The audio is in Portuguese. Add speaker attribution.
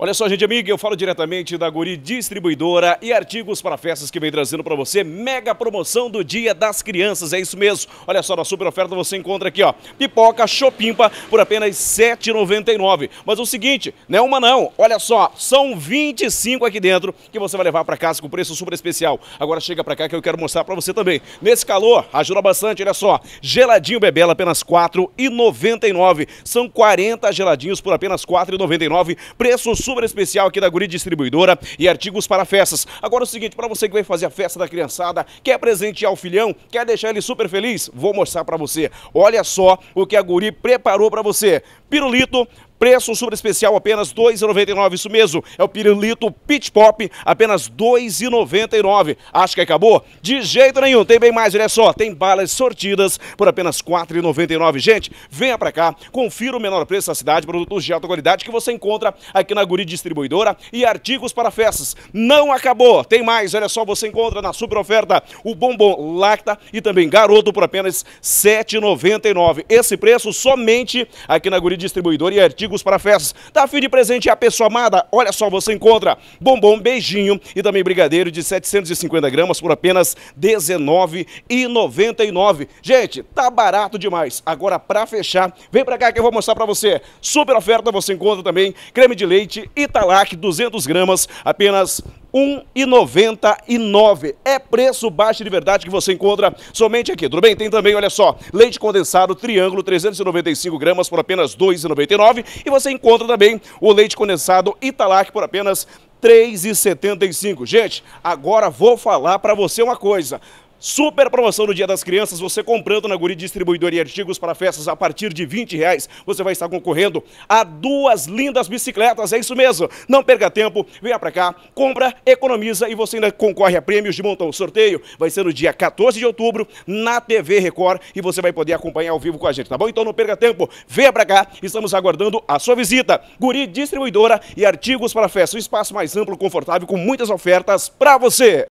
Speaker 1: Olha só, gente amiga, eu falo diretamente da Guri Distribuidora e artigos para festas que vem trazendo para você. Mega promoção do Dia das Crianças, é isso mesmo. Olha só, na super oferta você encontra aqui, ó, pipoca Chopimpa por apenas R$ 7,99. Mas é o seguinte, não é uma não, olha só, são 25 aqui dentro que você vai levar para casa com preço super especial. Agora chega para cá que eu quero mostrar para você também. Nesse calor, ajuda bastante, olha só, geladinho Bebela apenas R$ 4,99. São 40 geladinhos por apenas R$ 4,99, preço super super especial aqui da Guri Distribuidora e artigos para festas. Agora é o seguinte, para você que vai fazer a festa da criançada, quer presentear o filhão, quer deixar ele super feliz, vou mostrar para você. Olha só o que a Guri preparou para você. Pirulito, Preço super especial apenas R$ 2,99, isso mesmo. É o pirulito Pit Pop, apenas R$ 2,99. Acho que acabou? De jeito nenhum. Tem bem mais, olha só. Tem balas sortidas por apenas R$ 4,99. Gente, venha pra cá, confira o menor preço da cidade, produtos de alta qualidade que você encontra aqui na Guri Distribuidora e artigos para festas. Não acabou. Tem mais, olha só, você encontra na super oferta o bombom Lacta e também Garoto por apenas R$ 7,99. Esse preço somente aqui na Guri Distribuidora e artigos artigos para festas. Tá fim de presente a pessoa amada? Olha só, você encontra bombom, beijinho e também brigadeiro de 750 gramas por apenas R$19,99. Gente, tá barato demais. Agora, para fechar, vem para cá que eu vou mostrar para você. Super oferta, você encontra também creme de leite Italac 200 gramas, apenas 1,99. É preço baixo de verdade que você encontra somente aqui. Tudo bem? Tem também, olha só, leite condensado triângulo, 395 gramas por apenas R$ 2,99. E você encontra também o leite condensado Italac por apenas R$ 3,75. Gente, agora vou falar para você uma coisa. Super promoção no Dia das Crianças, você comprando na Guri e Artigos para festas a partir de 20 reais, você vai estar concorrendo a duas lindas bicicletas, é isso mesmo. Não perca tempo, venha para cá, compra, economiza e você ainda concorre a prêmios de montão. O sorteio vai ser no dia 14 de outubro na TV Record e você vai poder acompanhar ao vivo com a gente, tá bom? Então não perca tempo, venha para cá, estamos aguardando a sua visita. Guri Distribuidora e Artigos para Festa, um espaço mais amplo, confortável, com muitas ofertas para você.